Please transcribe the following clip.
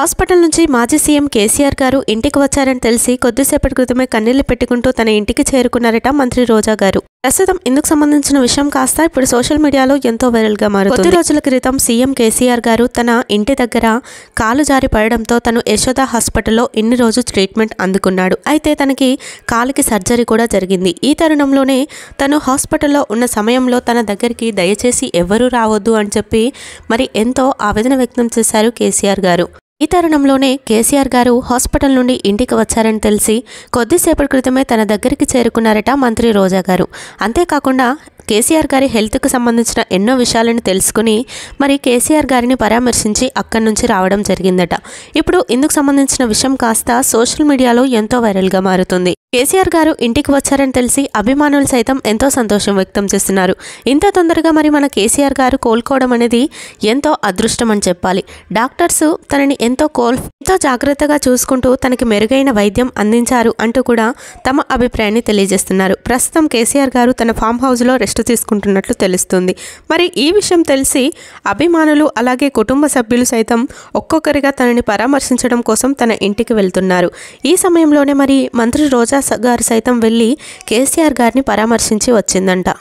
hospital నుంచి మాజీ CM KCR గారు ఇంటికి వచ్చారని తెలిసి కొద్దిసేపటి క్రితమే కన్నీళ్లు పెట్టుకుంటూ తన ఇంటికి చేరుకున్నారట మంత్రి రోజా గారు ప్రస్తుతం ఇందుకు సంబంధించిన విషయం కాస్త ఇప్పుడు సోషల్ మీడియాలో ఎంతో వైరల్గా మారు కొద్ది రోజుల క్రితం సీఎం కేసీఆర్ గారు తన ఇంటి దగ్గర కాలు జారి పడడంతో తను యశోద హాస్పిటల్లో ఎన్ని రోజు ట్రీట్మెంట్ అందుకున్నాడు అయితే తనకి కాలుకి సర్జరీ కూడా జరిగింది ఈ తరుణంలోనే తను హాస్పిటల్లో ఉన్న సమయంలో తన దగ్గరికి దయచేసి ఎవరూ రావద్దు అని చెప్పి మరి ఎంతో ఆవేదన వ్యక్తం చేశారు కేసీఆర్ గారు ఈ తరుణంలోనే కేసీఆర్ గారు హాస్పిటల్ నుండి ఇంటికి వచ్చారని తెలిసి కొద్దిసేపటి క్రితమే తన దగ్గరికి చేరుకున్నారట మంత్రి రోజా గారు అంతేకాకుండా కేసీఆర్ గారి హెల్త్కు సంబంధించిన ఎన్నో విషయాలను తెలుసుకుని మరి కేసీఆర్ గారిని పరామర్శించి అక్కడి నుంచి రావడం జరిగిందట ఇప్పుడు ఇందుకు సంబంధించిన విషయం కాస్త సోషల్ మీడియాలో ఎంతో వైరల్గా మారుతుంది కేసీఆర్ గారు ఇంటికి వచ్చారని తెలిసి అభిమానులు సైతం ఎంతో సంతోషం వ్యక్తం చేస్తున్నారు ఇంత తొందరగా మరి మన కేసీఆర్ గారు కోలుకోవడం అనేది ఎంతో అదృష్టం అని చెప్పాలి డాక్టర్స్ తనని ఎంతో కోల్ ఎంతో జాగ్రత్తగా చూసుకుంటూ తనకి మెరుగైన వైద్యం అందించారు అంటూ కూడా తమ అభిప్రాయాన్ని తెలియజేస్తున్నారు ప్రస్తుతం కేసీఆర్ గారు తన ఫామ్ హౌస్లో రెస్ట్ తీసుకుంటున్నట్లు తెలుస్తుంది మరి ఈ విషయం తెలిసి అభిమానులు అలాగే కుటుంబ సభ్యులు సైతం ఒక్కొక్కరిగా తనని పరామర్శించడం కోసం తన ఇంటికి వెళ్తున్నారు ఈ సమయంలోనే మరి మంత్రి రోజా గారు సైతం వెళ్ళి కేసీఆర్ గారిని పరామర్శించి వచ్చిందంట